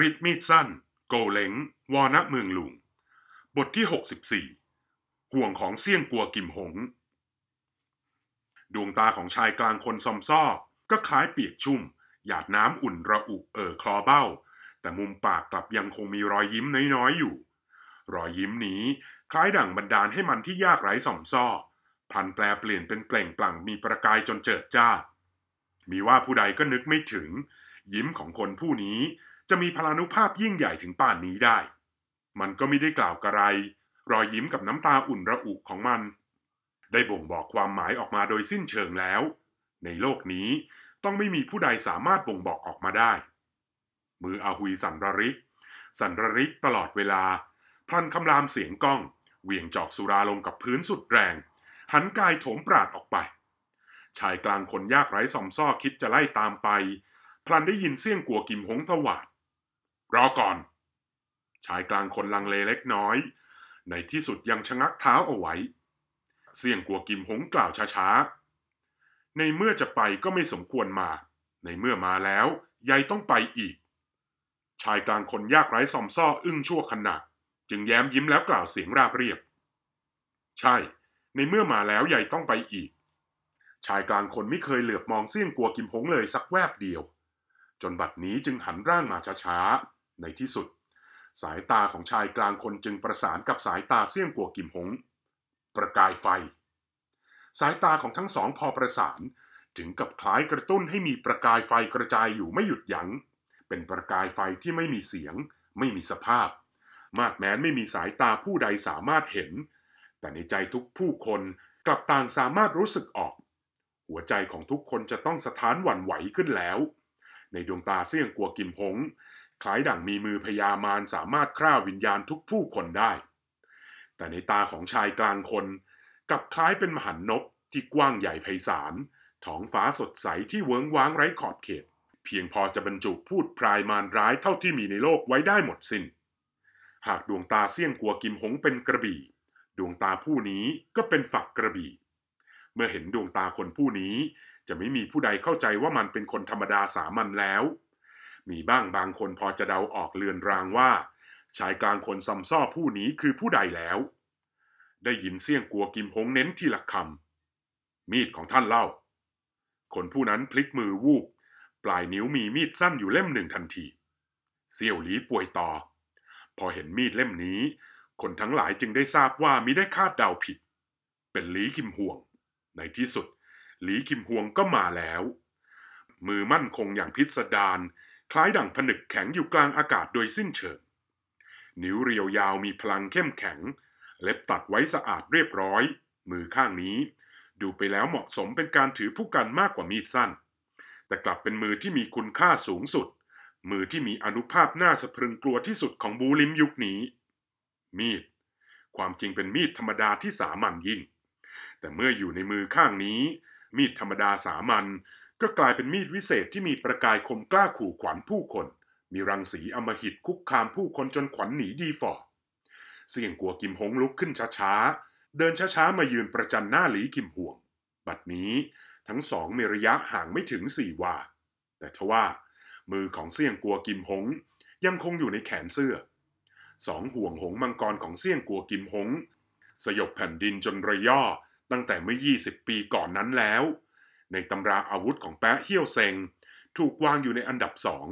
ริดมีดสั้นโกเลงวอนะเมืองลุง บทที่ 64ห่วงของเสี่ยงกัวกิมหง ดวงตาของชายกลางคนซอมซ่อก็คล้ายเปียกชุ่ม หยาดน้ำอุ่นระอุเอ่อคลอเบ้า แต่มุมปากกลับยังคงมีรอยยิ้มน้อยๆ อยู่ รอยยิ้มนี้คล้ายดั่งบันดาลให้มันที่ยากไร้ซอมซ่อพันแปลเปลี่ยนเป็นเปล่งปลั่งมีประกายจนเจิดจ้า มีว่าผู้ใดก็นึกไม่ถึง ยิ้มของคนผู้นี้จะมีพลานุภาพยิ่งใหญ่ถึงป่านนี้ได้ มันก็ไม่ได้กล่าวกระไร รอยยิ้มกับน้ำตาอุ่นระอุของมัน ได้บ่งบอกความหมายออกมาโดยสิ้นเชิงแล้ว ในโลกนี้ต้องไม่มีผู้ใดสามารถบ่งบอกออกมาได้ มืออาหุยสันระริก สันระริกตลอดเวลา พลันคำรามเสียงกล้อง เวียงจอกสุราลงกับพื้นสุดแรง หันกายโถมปราดออกไป ชายกลางคนยากไร้สอมซ้อคิดจะไล่ตามไป พลันได้ยินเสี้ยงกัวกิมหงทวาดรอก่อน ชายกลางคนลังเลเล็กน้อย ในที่สุดยังชะงักเท้าเอาไว้ เสี่ยงกลัวกิมหงกล่าวช้าๆ ในเมื่อจะไปก็ไม่สมควรมา ในเมื่อมาแล้วยายต้องไปอีก ชายกลางคนยากไร้ซอมซ่ออึ้งชั่วขณะ จึงแย้มยิ้มแล้วกล่าวเสียงราบเรียบ ใช่ ในเมื่อมาแล้วยายต้องไปอีก ชายกลางคนไม่เคยเหลือบมองเสี่ยงกลัวกิมหงเลยสักแวบเดียว จนบัดนี้จึงหันร่างมาช้าๆในที่สุด สายตาของชายกลางคนจึงประสานกับสายตาเสี่ยงกัวกิมหงประกายไฟ สายตาของทั้งสองพอประสานถึงกับคล้ายกระตุ้นให้มีประกายไฟกระจายอยู่ไม่หยุดยัง้งเป็นประกายไฟที่ไม่มีเสียง ไม่มีสภาพ มากแม้นไม่มีสายตาผู้ใดสามารถเห็น แต่ในใจทุกผู้คนกลับต่างสามารถรู้สึกออก หัวใจของทุกคนจะต้องสะท้านหวั่นไหวขึ้นแล้ว ในดวงตาเสี่ยงกัวกิมหงคล้ายดั่งมีมือพยามารสามารถคร่าวิญญาณทุกผู้คนได้ แต่ในตาของชายกลางคนกับคล้ายเป็นมหันนบที่กว้างใหญ่ไพศาล ท้องฟ้าสดใสที่เวิงว้างไร้ขอบเขต เพียงพอจะบรรจุพูดพรายมารร้ายเท่าที่มีในโลกไว้ได้หมดสิน้น หากดวงตาเสี่ยงกัวกิมหงเป็นกระบี่ ดวงตาผู้นี้ก็เป็นฝักกระบี่ เมื่อเห็นดวงตาคนผู้นี้ จะไม่มีผู้ใดเข้าใจว่ามันเป็นคนธรรมดาสามัญแล้วมีบ้างบางคนพอจะเดาออกเลือนรางว่า ชายกลางคนซำซ้อผู้นี้คือผู้ใดแล้ว ได้ยินเสียงกัวกิมพงเน้นที่หลักคำมีดของท่านเล่า คนผู้นั้นพลิกมือวูบปลายนิ้วมีมีดสั้นอยู่เล่มหนึ่งทันทีเซี่ยวหลีป่วยต่อ พอเห็นมีดเล่มนี้ คนทั้งหลายจึงได้ทราบว่ามิได้คาดเดาผิด เป็นหลีกิมห่วง ในที่สุด หลีกิมห่วงก็มาแล้ว มือมั่นคงอย่างพิสดารคล้ายดั่งผนึกแข็งอยู่กลางอากาศโดยสิ้นเชิง นิ้วเรียวยาวมีพลังเข้มแข็ง เล็บตัดไว้สะอาดเรียบร้อย มือข้างนี้ ดูไปแล้วเหมาะสมเป็นการถือผู้กันมากกว่ามีดสั้น แต่กลับเป็นมือที่มีคุณค่าสูงสุด มือที่มีอนุภาพน่าสะพรึงกลัวที่สุดของบูลิมยุคนี้ มีด ความจริงเป็นมีดธรรมดาที่สามัญยิ่ง แต่เมื่ออยู่ในมือข้างนี้ มีดธรรมดาสามัญก็กลายเป็นมีดวิเศษที่มีประกายคมกล้าขู่ขวัญผู้คน มีรังสีอมหิตคุกคามผู้คนจนขวัญหนีดีฟอเสี่ยงกัวกิมหงลุกขึ้นช้า ๆ เดินช้า ๆ มายืนประจันหน้าหลีกิมห่วง บัดนี้ทั้งสองมีระยะห่างไม่ถึงสี่วา แต่ทว่า มือของเสี่ยงกัวกิมหง ยังคงอยู่ในแขนเสื้อ สองห่วงหงมังกรของเสี่ยงกัวกิมหงสยบแผ่นดินจนระย่อตั้งแต่เมื่อยี่สิบปีก่อนนั้นแล้วในตำราอาวุธของแปะเฮี้ยวเซงถูกวางอยู่ในอันดับสอง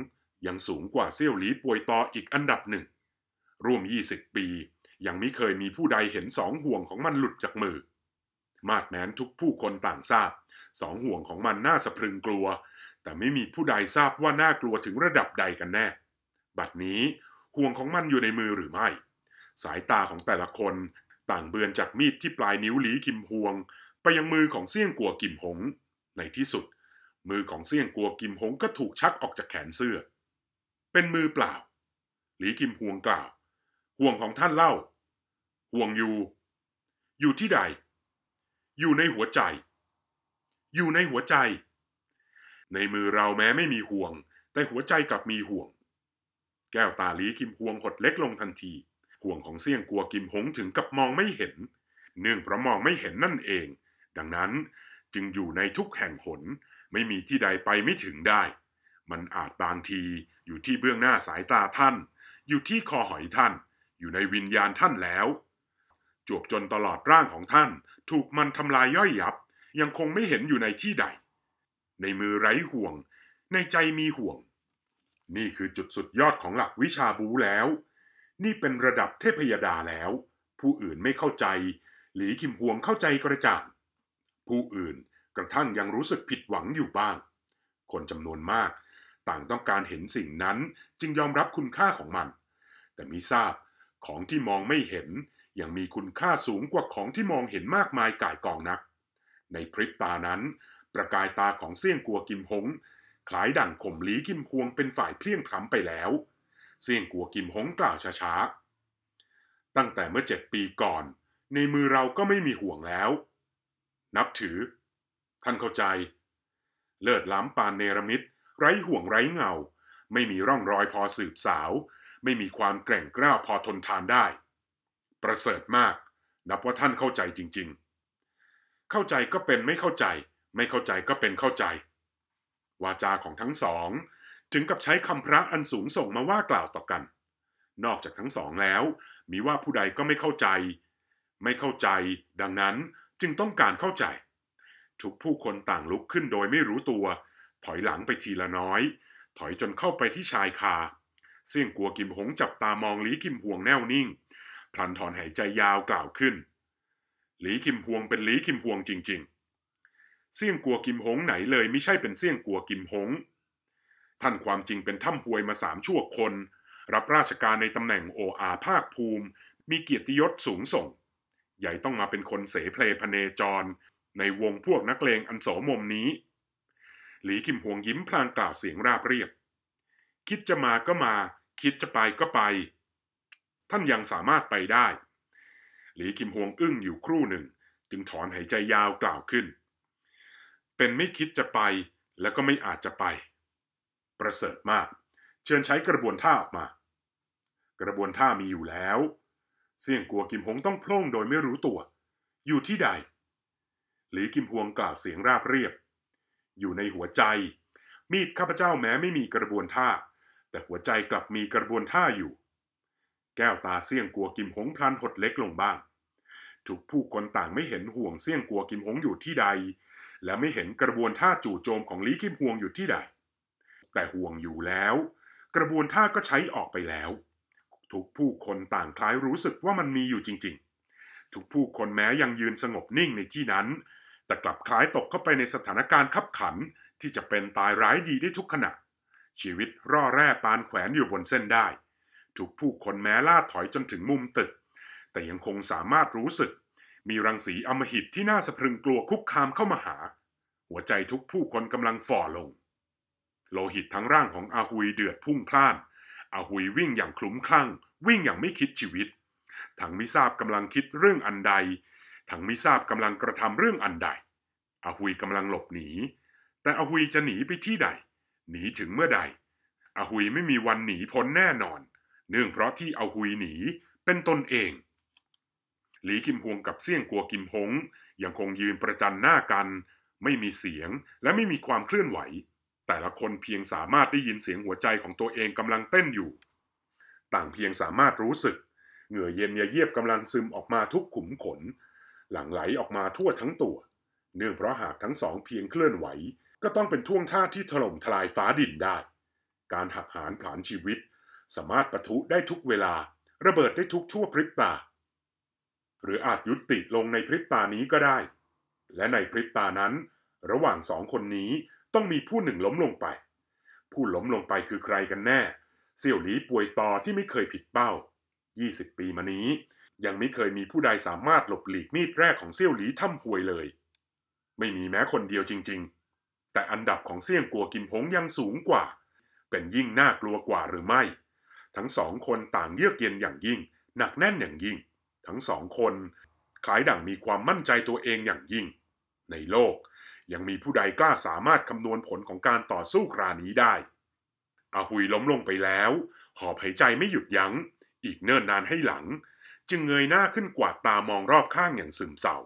ยังสูงกว่าเซี่ยวหลีป่วยต่ออีกอันดับหนึ่ง ร่วม 20 ปี ยังไม่เคยมีผู้ใดเห็นสองห่วงของมันหลุดจากมือ มาดแม้นทุกผู้คนต่างทราบสองห่วงของมันน่าสะพรึงกลัว แต่ไม่มีผู้ใดทราบว่าน่ากลัวถึงระดับใดกันแน่ บัดนี้ห่วงของมันอยู่ในมือหรือไม่ สายตาของแต่ละคน ต่างเบือนจากมีดที่ปลายนิ้วหลีกิมห่วง ไปยังมือของเสี่ยงกัวกิมหงในที่สุด มือของเซี่ยงกัวกิมหงก็ถูกชักออกจากแขนเสื้อ เป็นมือเปล่า หลีกิมหวงกล่าวห่วงของท่านเล่า ห่วงอยู่ อยู่ที่ใด อยู่ในหัวใจ อยู่ในหัวใจ ในมือเราแม้ไม่มีห่วง แต่หัวใจกลับมีห่วง แก้วตาหลีกิมหวงหดเล็กลงทันที ห่วงของเซี่ยงกัวกิมหงถึงกับมองไม่เห็น เนื่องเพราะมองไม่เห็นนั่นเอง ดังนั้นจึงอยู่ในทุกแห่งหนไม่มีที่ใดไปไม่ถึงได้ มันอาจบางทีอยู่ที่เบื้องหน้าสายตาท่าน อยู่ที่คอหอยท่าน อยู่ในวิญญาณท่านแล้ว จวบจนตลอดร่างของท่านถูกมันทำลายย่อยยับ ยังคงไม่เห็นอยู่ในที่ใด ในมือไร้ห่วงในใจมีห่วง นี่คือจุดสุดยอดของหลักวิชาบูแล้ว นี่เป็นระดับเทพยดาแล้ว ผู้อื่นไม่เข้าใจหลีคิม่วงเข้าใจกระจ่างผู้อื่นกระทั่งยังรู้สึกผิดหวังอยู่บ้าง คนจำนวนมากต่างต้องการเห็นสิ่งนั้นจึงยอมรับคุณค่าของมัน แต่มิทราบของที่มองไม่เห็นยังมีคุณค่าสูงกว่าของที่มองเห็นมากมายก่ายกองนัก ในพริบตานั้น ประกายตาของเสี่ยงกัวกิมหงคล้ายดั่งข่มลีกิมพวงเป็นฝ่ายเพลียงพล้ำไปแล้วเสี่ยงกัวกิมหงกล่าวช้าๆตั้งแต่เมื่อเจ็ดปีก่อน ในมือเราก็ไม่มีห่วงแล้วนับถือ ท่านเข้าใจ เลิศล้ำปานเนรมิตไร้ห่วงไร้เงา ไม่มีร่องรอยพอสืบสาว ไม่มีความแกร่งกล้าพอทนทานได้ ประเสริฐมาก นับว่าท่านเข้าใจจริงๆ เข้าใจก็เป็นไม่เข้าใจ ไม่เข้าใจก็เป็นเข้าใจ วาจาของทั้งสอง ถึงกับใช้คำพระอันสูงส่งมาว่ากล่าวต่อกัน นอกจากทั้งสองแล้ว มีว่าผู้ใดก็ไม่เข้าใจ ไม่เข้าใจดังนั้นจึงต้องการเข้าใจ ทุกผู้คนต่างลุกขึ้นโดยไม่รู้ตัว ถอยหลังไปทีละน้อย ถอยจนเข้าไปที่ชายคา เสี่ยงกลัวกิมหงจับตามองหลีกิมหวงแน่วนิ่งพลันถอนหายใจยาวกล่าวขึ้น หลีกิมหวงเป็นหลีกิมหวงจริงๆ เสี่ยงกลัวกิมหงไหนเลยไม่ใช่เป็นเสี่ยงกลัวกิมหงท่านความจริงเป็นถ้ำหวยมาสามชั่วคน รับราชการในตำแหน่งโออาภาคภูมิ มีเกียรติยศสูงส่งใหญ่ต้องมา เป็นคนเสเพลพเนจรในวงพวกนักเลงอันโสมม นี้ หลีกิมหวงยิ้มพลางกล่าวเสียงราบเรียบ คิดจะมาก็มา คิดจะไปก็ไป ท่านยังสามารถไปได้ หลีกิมหวงอึ้งอยู่ครู่หนึ่งจึงถอนหายใจยาวกล่าวขึ้น เป็นไม่คิดจะไป แล้วก็ไม่อาจจะไป ประเสริฐมาก เชิญใช้กระบวนท่าออกมา กระบวนท่ามีอยู่แล้วเสี่ยงกลัวกิมหง ต้องโพล่งโดยไม่รู้ตัว อยู่ที่ใดหรือกิมพวงกล่าวเสียงราบเรียบ อยู่ในหัวใจ มีดข้าพเจ้าแม้ไม่มีกระบวนท่า แต่หัวใจกลับมีกระบวนท่าอยู่ แก้วตาเสี่ยงกลัวกิมหงพลันหดเล็กลงบ้างทุกผู้คนต่างไม่เห็นห่วงเสี่ยงกลัวกิมหงอยู่ที่ใด และไม่เห็นกระบวนท่าจู่โจมของลีกิมพวงอยู่ที่ใดแต่ห่วงอยู่แล้ว กระบวนท่าก็ใช้ออกไปแล้วทุกผู้คนต่างคล้ายรู้สึกว่ามันมีอยู่จริงๆทุกผู้คนแม้ยังยืนสงบนิ่งในที่นั้น แต่กลับคล้ายตกเข้าไปในสถานการณ์ขับขันที่จะเป็นตายร้ายดีได้ทุกขณะ ชีวิตร่อแร่ปานแขวนอยู่บนเส้นได้ทุกผู้คนแม้ล่าถอยจนถึงมุมตึก แต่ยังคงสามารถรู้สึก มีรังสีอมหิตที่น่าสะพรึงกลัวคุกคามเข้ามาหา หัวใจทุกผู้คนกำลังฝ่อลง โลหิตทั้งร่างของอาหุยเดือดพุ่งพล่านอาหุยวิ่งอย่างคลุ้มคลั่ง วิ่งอย่างไม่คิดชีวิตทั้งไม่ทราบกำลังคิดเรื่องอันใดทั้งไม่ทราบกำลังกระทำเรื่องอันใดอาหุยกำลังหลบหนี แต่อาหุยจะหนีไปที่ใด หนีถึงเมื่อใดอาหุยไม่มีวันหนีพ้นแน่นอน เนื่องเพราะที่อาหุยหนีเป็นตนเอง หลีกิมฮวงกับเสี่ยงกัวกิมฮงยังคงยืนประจันหน้ากัน ไม่มีเสียงและไม่มีความเคลื่อนไหวแต่ละคนเพียงสามารถได้ยินเสียงหัวใจของตัวเอง กำลังเต้นอยู่ ต่างเพียงสามารถรู้สึก เหงื่อเย็นเยียบกำลังซึมออกมาทุกขุมขน หลั่งไหลออกมาทั่วทั้งตัว เนื่องเพราะหากทั้งสองเพียงเคลื่อนไหว ก็ต้องเป็นท่วงท่าที่ถล่มทลายฟ้าดินได้ การหักหานผานชีวิต สามารถปะทุได้ทุกเวลา ระเบิดได้ทุกชั่วพริบตา หรืออาจยุติลงในพริบตานี้ก็ได้ และในพริบตานั้น ระหว่างสองคนนี้ต้องมีผู้หนึ่งล้มลงไป ผู้ล้มลงไปคือใครกันแน่ เสี่ยวหลีป่วยต่อที่ไม่เคยผิดเป้า20ปีมานี้ ยังไม่เคยมีผู้ใดสามารถหลบหลีกมีดแรกของเสี่ยวหลีท่ำหวยเลย ไม่มีแม้คนเดียวจริง ๆ แต่อันดับของเสี่ยงกัวกิมพงยังสูงกว่า เป็นยิ่งน่ากลัวกว่าหรือไม่ ทั้งสองคนต่างเยือกเย็นอย่างยิ่งหนักแน่นอย่างยิ่ง ทั้งสองคนคล้ายดั่งมีความมั่นใจตัวเองอย่างยิ่ง ในโลกยังมีผู้ใดกล้าสามารถคำนวณผลของการต่อสู้ครานี้ได้อาหุยล้มลงไปแล้ว หอบหายใจไม่หยุดยัง้ง อีกเนิ่นนานให้หลัง จึงเงยหน้าขึ้นกวาดตามองรอบข้างอย่างซึมเศร้า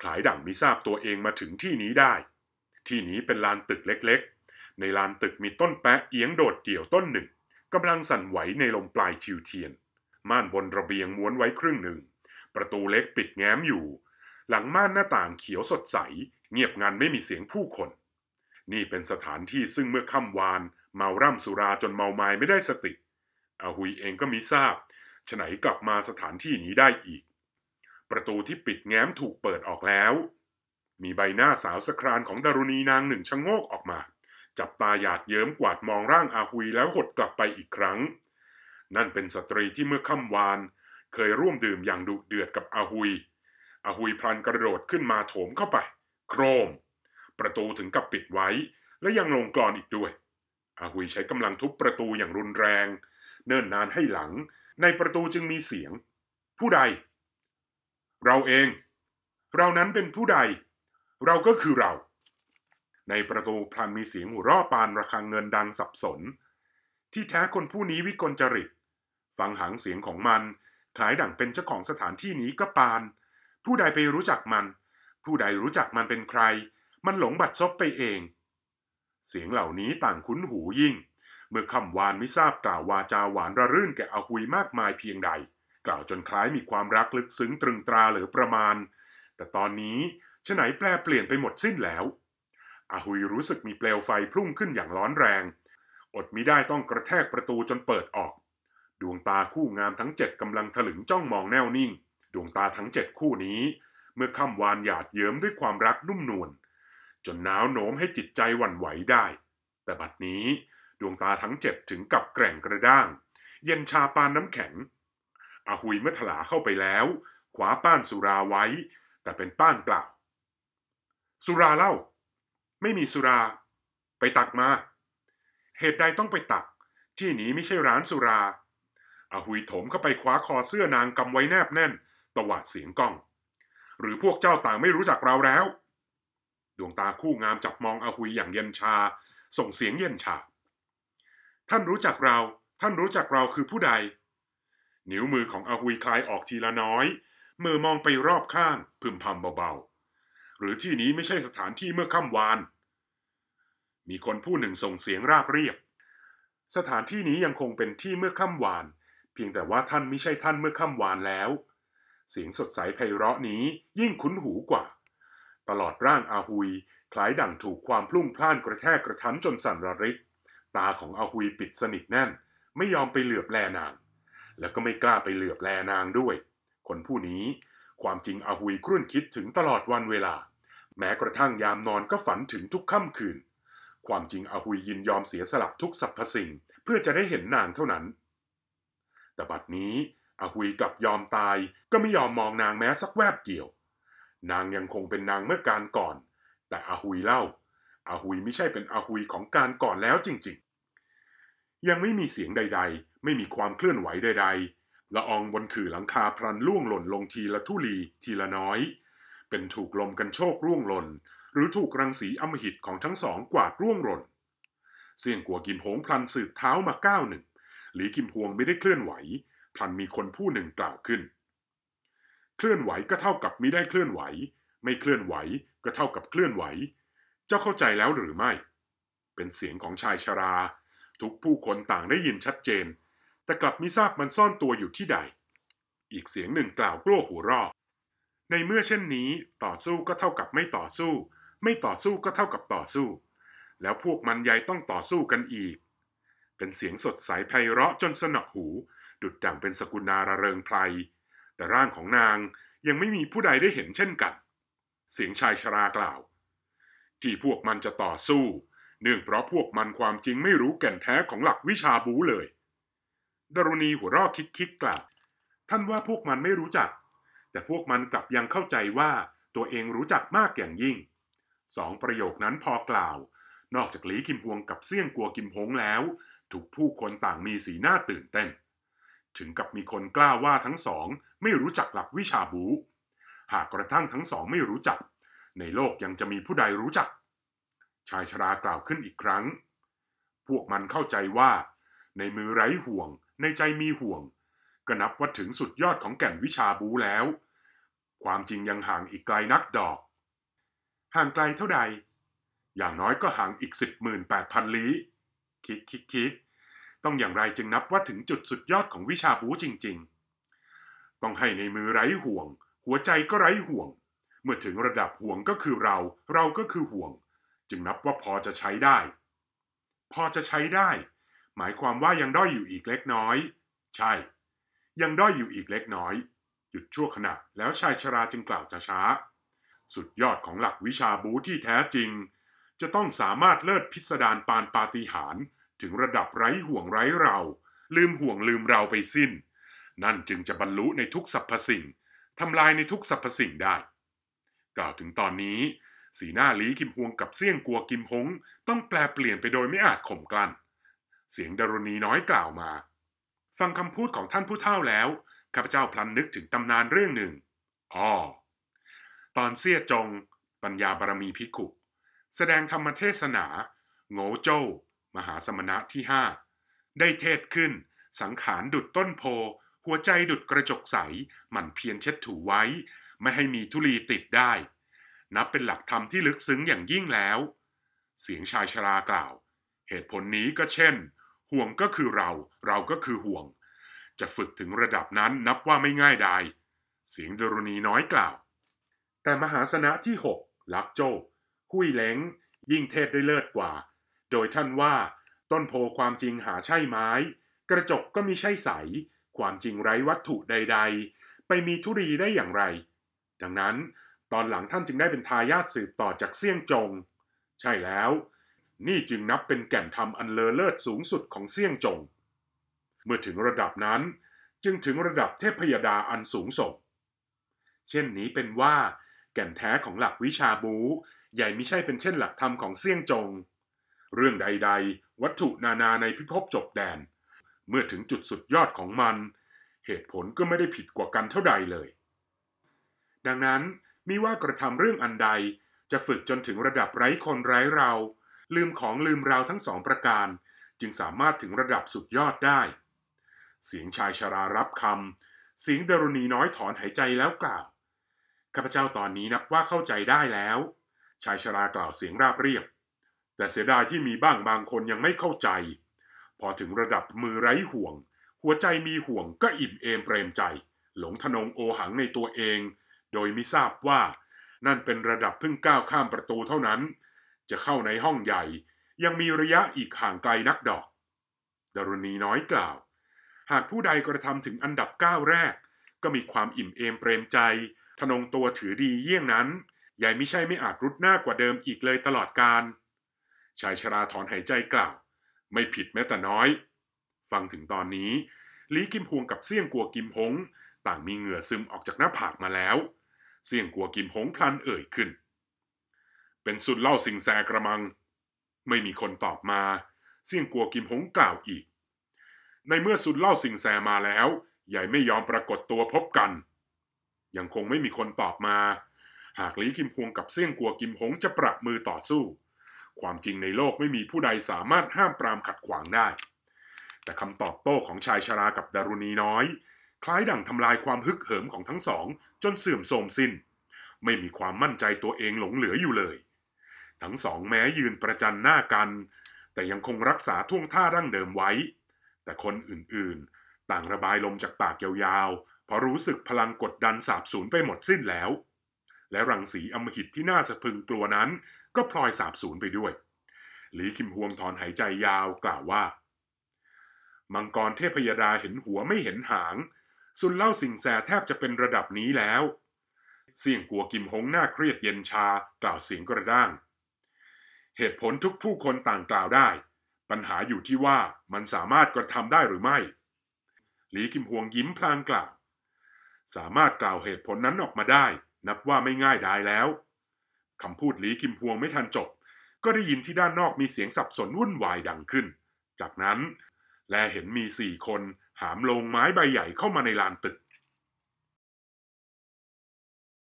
คลายดั่งมิทราบตัวเองมาถึงที่นี้ได้ ที่นี้เป็นลานตึกเล็กๆ ในลานตึกมีต้นแปะเอียงโดดเดี่ยวต้นหนึ่ง กำลังสั่นไหวในลมปลายทิวเทียน ม่านบนระเบียงม้วนไว้ครึ่งหนึ่ง ประตูเล็กปิดแง้มอยู่ หลังม่านหน้าต่างเขียวสดใสเงียบงันไม่มีเสียงผู้คน นี่เป็นสถานที่ซึ่งเมื่อค่ำวานเมาร่ำสุราจนเมาไมไม่ได้สติอาหุยเองก็มีทราบ ฉไหนกลับมาสถานที่นี้ได้อีก ประตูที่ปิดแง้มถูกเปิดออกแล้ว มีใบหน้าสาวสครานของดารุณีนางหนึ่งชะโงกออกมา จับตาหยาดเยิ้มกวาดมองร่างอาหุยแล้วหดกลับไปอีกครั้ง นั่นเป็นสตรีที่เมื่อค่ำวานเคยร่วมดื่มอย่างดุเดือดกับอาหุยอาหุยพลันกระโดดขึ้นมาโถมเข้าไปโครมประตูถึงกับปิดไว้ และยังลงกรอนอีกด้วย อาหุยใช้กำลังทุบประตูอย่างรุนแรง เนิ่นนานให้หลัง ในประตูจึงมีเสียง ผู้ใด เราเอง เรานั้นเป็นผู้ใด เราก็คือเรา ในประตูพลันมีเสียงหัวร่อปานระฆังเงินดังสับสน ที่แท้คนผู้นี้วิกลจริตฟังหางเสียงของมันคล้ายดั่งเป็นเจ้าของสถานที่นี้ก็ปาน ผู้ใดไปรู้จักมันผู้ใดรู้จักมันเป็นใคร มันหลงบัดซบไปเอง เสียงเหล่านี้ต่างคุ้นหูยิ่ง เมื่อคำวานไม่ทราบกล่าววาจาหวานระรื่นแก่อหุยมากมายเพียงใด กล่าวจนคล้ายมีความรักลึกซึ้งตรึงตราหรือประมาณ แต่ตอนนี้ฉไหนแปลเปลี่ยนไปหมดสิ้นแล้วอาหุยรู้สึกมีเปลวไฟพุ่งขึ้นอย่างร้อนแรง อดมิได้ต้องกระแทกประตูจนเปิดออก ดวงตาคู่งามทั้งเจ็ดกำลังถลึงจ้องมองแน่วนิ่ง ดวงตาทั้งเจ็ดคู่นี้เมื่อค่ำวานหยาดเยิ้มด้วยความรักนุ่มนวล จนน้าวโน้มให้จิตใจหวั่นไหวได้ แต่บัดนี้ดวงตาทั้งเจ็บถึงกับแกร่งกระด้าง เย็นชาปานน้ำแข็งอาหุยเมื่อถลาเข้าไปแล้ว ขวาป้านสุราไว้ แต่เป็นป้านเปล่า สุราเล่า ไม่มีสุรา ไปตักมา เหตุใดต้องไปตัก ที่นี้ไม่ใช่ร้านสุราอาหุยโถมเข้าไปคว้าคอเสื้อนางกำไว้แนบแน่นตวาดเสียงก้องหรือพวกเจ้าต่างไม่รู้จักเราแล้ว ดวงตาคู่งามจับมองอาหุยอย่างเย็นชา ส่งเสียงเย็นชา ท่านรู้จักเรา ท่านรู้จักเราคือผู้ใด นิ้วมือของอาหุยคลายออกทีละน้อยมือมองไปรอบข้างพึมพำเบาๆหรือที่นี้ไม่ใช่สถานที่เมื่อค่ำวาน มีคนผู้หนึ่งส่งเสียงราบเรียบสถานที่นี้ยังคงเป็นที่เมื่อค่ำวาน เพียงแต่ว่าท่านไม่ใช่ท่านเมื่อค่ำวานแล้วเสียงสดใสไพเราะนี้ ยิ่งคุ้นหูกว่า ตลอดร่างอาหุยคล้ายดั่งถูกความพลุ่งพล่านกระแทกกระทันจนสั่นระริก ตาของอาหุยปิดสนิทแน่น ไม่ยอมไปเหลือบแลนาง แล้วก็ไม่กล้าไปเหลือบแลนางด้วย คนผู้นี้ความจริงอาหุยครุ่นคิดถึงตลอดวันเวลา แม้กระทั่งยามนอนก็ฝันถึงทุกค่ำคืน ความจริงอาหุยยินยอมเสียสลับทุกสรรพสิ่งเพื่อจะได้เห็นนางเท่านั้น แต่บัดนี้อาหุยกลับยอมตายก็ไม่ยอมมองนางแม้สักแวบเดียว นางยังคงเป็นนางเมื่อการก่อน แต่อาหุยเล่าอาหุยไม่ใช่เป็นอาหุยของการก่อนแล้วจริงๆ ยังไม่มีเสียงใด ๆ ไม่มีความเคลื่อนไหวใดๆละอองบนขื่อหลังคาพรันล่วงหล่นลงทีละทุลีทีละน้อย เป็นถูกลมกันโชกร่วงหล่นหรือถูกรังสีอมหิตของทั้งสองกวาดร่วงหล่นเสี่ยงกัวกิมหงพลันสืบเท้ามาก้าวหนึ่งหลีกิมพวงไม่ได้เคลื่อนไหวพลันมีคนผู้หนึ่งกล่าวขึ้น เคลื่อนไหวก็เท่ากับมิได้เคลื่อนไหว ไม่เคลื่อนไหวก็เท่ากับเคลื่อนไหว เจ้าเข้าใจแล้วหรือไม่ เป็นเสียงของชายชรา ทุกผู้คนต่างได้ยินชัดเจน แต่กลับมิทราบมันซ่อนตัวอยู่ที่ใด อีกเสียงหนึ่งกล่าวกลั้วหัวรอในเมื่อเช่นนี้ต่อสู้ก็เท่ากับไม่ต่อสู้ ไม่ต่อสู้ก็เท่ากับต่อสู้ แล้วพวกมันใหญ่ต้องต่อสู้กันอีก เป็นเสียงสดใสไพเราะจนสนอหูดุดดังเป็นสกุลนาระเริงไพรแต่ร่างของนางยังไม่มีผู้ใดได้เห็นเช่นกัน เสียงชายชรากล่าว ที่พวกมันจะต่อสู้เนื่องเพราะพวกมันความจริงไม่รู้แก่นแท้ของหลักวิชาบูเลยดารุณีหัวรอกคิกิกล่าวท่านว่าพวกมันไม่รู้จัก แต่พวกมันกลับยังเข้าใจว่าตัวเองรู้จักมากอย่างยิ่งสองประโยคนั้นพอกล่าว นอกจากหลีกิมพวงกับเสี่ยงกัวกิมพงแล้ว ถูกผู้คนต่างมีสีหน้าตื่นเต้นถึงกับมีคนกล้าว่าทั้งสองไม่รู้จักหลักวิชาบู หากกระทั่งทั้งสองไม่รู้จัก ในโลกยังจะมีผู้ใดรู้จัก ชายชรากล่าวขึ้นอีกครั้ง พวกมันเข้าใจว่า ในมือไร้ห่วงในใจมีห่วง ก็นับว่าถึงสุดยอดของแก่นวิชาบูแล้ว ความจริงยังห่างอีกไกลนักดอก ห่างไกลเท่าใด อย่างน้อยก็ห่างอีกสิบหมื่นแปดพันลี้คิกคิกคิกต้องอย่างไรจึงนับว่าถึงจุดสุดยอดของวิชาบูจริงๆ ต้องให้ในมือไร้ห่วง หัวใจก็ไร้ห่วง เมื่อถึงระดับห่วงก็คือเรา เราก็คือห่วง จึงนับว่าพอจะใช้ได้ พอจะใช้ได้ หมายความว่ายังด้อยอยู่อีกเล็กน้อย ใช่ ยังด้อยอยู่อีกเล็กน้อยหยุดชั่วขณะแล้วชายชราจึงกล่าวช้าๆสุดยอดของหลักวิชาบูที่แท้จริง จะต้องสามารถเลิศพิสดารปานปาฏิหาริย์ถึงระดับไร้ห่วงไร้เรา ลืมห่วงลืมเราไปสิ้น นั่นจึงจะบรรลุในทุกสรรพสิ่งทำลายในทุกสรรพสิ่งได้ กล่าวถึงตอนนี้ สีหน้าลีกิมฮวงกับเสี่ยงกัวกิมฮงต้องแปลเปลี่ยนไปโดยไม่อาจข่มกลั้นเสียงดารณีน้อยกล่าวมา ฟังคำพูดของท่านผู้เฒ่าแล้วข้าพเจ้าพลันนึกถึงตำนานเรื่องหนึ่งอ๋อตอนเสี้ยจง ปัญญาบารมีพิกุแสดงธรรมเทศนาโง่โจ้มหาสมณะที่ห้าได้เทศขึ้น สังขารดุดต้นโพ หัวใจดุดกระจกใสหมั่นเพียรเช็ดถูไว้ ไม่ให้มีธุลีติดได้ นับเป็นหลักธรรมที่ลึกซึ้งอย่างยิ่งแล้ว เสียงชายชรากล่าว เหตุผลนี้ก็เช่น ห่วงก็คือเรา เราก็คือห่วง จะฝึกถึงระดับนั้นนับว่าไม่ง่ายดเสียงดรุณีน้อยกล่าวแต่มหาสนะที่หกลักโจ้หุยเล้ง ยิ่งเทศได้เลิศกว่าโดยท่านว่าต้นโพความจริงหาใช่ไม้ กระจกก็มีใช่ใส ความจริงไร้วัตถุใด ๆ ไปมีทุรีได้อย่างไร ดังนั้นตอนหลังท่านจึงได้เป็นทายาทสืบต่อจากเซี่ยงจง ใช่แล้ว นี่จึงนับเป็นแก่นธรรมอันเลอเลิศสูงสุดของเซี่ยงจงเมื่อถึงระดับนั้นจึงถึงระดับเทพยดาอันสูงส่งเช่นนี้เป็นว่า แก่นแท้ของหลักวิชาบูใหญ่ไม่ใช่เป็นเช่นหลักธรรมของ เซี่ยงจงเรื่องใดๆ วัตถุนานาในพิภพจบแดน เมื่อถึงจุดสุดยอดของมัน เหตุผลก็ไม่ได้ผิดกว่ากันเท่าใดเลย ดังนั้นมิว่ากระทำเรื่องอันใดจะฝึกจนถึงระดับไร้คนไร้เรา ลืมของลืมเราทั้งสองประการ จึงสามารถถึงระดับสุดยอดได้ เสียงชายชารารับคำเสียงดรุณีน้อยถอนหายใจแล้วกล่าวข้าพเจ้าตอนนี้นับว่าเข้าใจได้แล้ว ชายชรากล่าวเสียงราบเรียบแต่เสียดายที่มีบ้างบางคนยังไม่เข้าใจ พอถึงระดับมือไร้ห่วง หัวใจมีห่วงก็อิ่มเอมเปรมใจ หลงทนงโอหังในตัวเอง โดยไม่ทราบว่า นั่นเป็นระดับเพิ่งก้าวข้ามประตูเท่านั้น จะเข้าในห้องใหญ่ ยังมีระยะอีกห่างไกลนักดอกดารุณีน้อยกล่าว หากผู้ใดกระทำถึงอันดับก้าวแรก ก็มีความอิ่มเอมเปรมใจทนงตัวถือดีเยี่ยงนั้นยายไม่ใช่ไม่อาจรุดหน้ากว่าเดิมอีกเลยตลอดการชายชราถอนหายใจกล่าว ไม่ผิดแม้แต่น้อย ฟังถึงตอนนี้ ลีกิมพวงกับเสี่ยงกัวกิมหง ต่างมีเหงื่อซึมออกจากหน้าผากมาแล้ว เสี่ยงกัวกิมหง พลันเอ่ยขึ้น เป็นสุดเล่าสิงแซกระมัง ไม่มีคนตอบมาเสี่ยงกัวกิมหงกล่าวอีก ในเมื่อสุดเล่าสิงแซมาแล้ว ใหญ่ไม่ยอมปรากฏตัวพบกัน ยังคงไม่มีคนตอบมา หากลีกิมพวงกับเสี่ยงกัวกิมหงจะปรับมือต่อสู้ความจริงในโลกไม่มีผู้ใดสามารถห้ามปราม ขัดขวางได้ แต่คำตอบโต้ของชายชรากับดารุณีน้อย คล้ายดั่งทำลายความฮึกเหิมของทั้งสอง จนเสื่อมโทรมสิน้น ไม่มีความมั่นใจตัวเองหลงเหลืออยู่เลย ทั้งสองแม้ยืนประจันหน้ากัน แต่ยังคงรักษาท่วงท่าดั้งเดิมไว้ แต่คนอื่นๆ ต่างระบายลมจากปากยาวๆเพราะรู้สึกพลังกดดันสาบสูญไปหมดสิ้นแล้ว และรังสีอมหิตที่น่าสะพึงกลัวนั้นก็พลอยสาบสูญไปด้วย หลีคิมฮวงถอนหายใจยาวกล่าวว่า มังกรเทพยดาเห็นหัวไม่เห็นหาง สุนเล่าสิงแสแทบจะเป็นระดับนี้แล้ว เสี่ยงกัวกิมฮงหน้าเครียดเย็นชากล่าวเสียงกระด้าง เหตุผลทุกผู้คนต่างกล่าวได้ ปัญหาอยู่ที่ว่ามันสามารถกระทำได้หรือไม่ หลีคิมฮวงยิ้มพลางกล่าว สามารถกล่าวเหตุผลนั้นออกมาได้ นับว่าไม่ง่ายได้แล้วคำพูดหลีกิมพวงไม่ทันจบ ก็ได้ยินที่ด้านนอกมีเสียงสับสนวุ่นวายดังขึ้น จากนั้น แลเห็นมีสี่คนหามลงไม้ใบใหญ่เข้ามาในลานตึก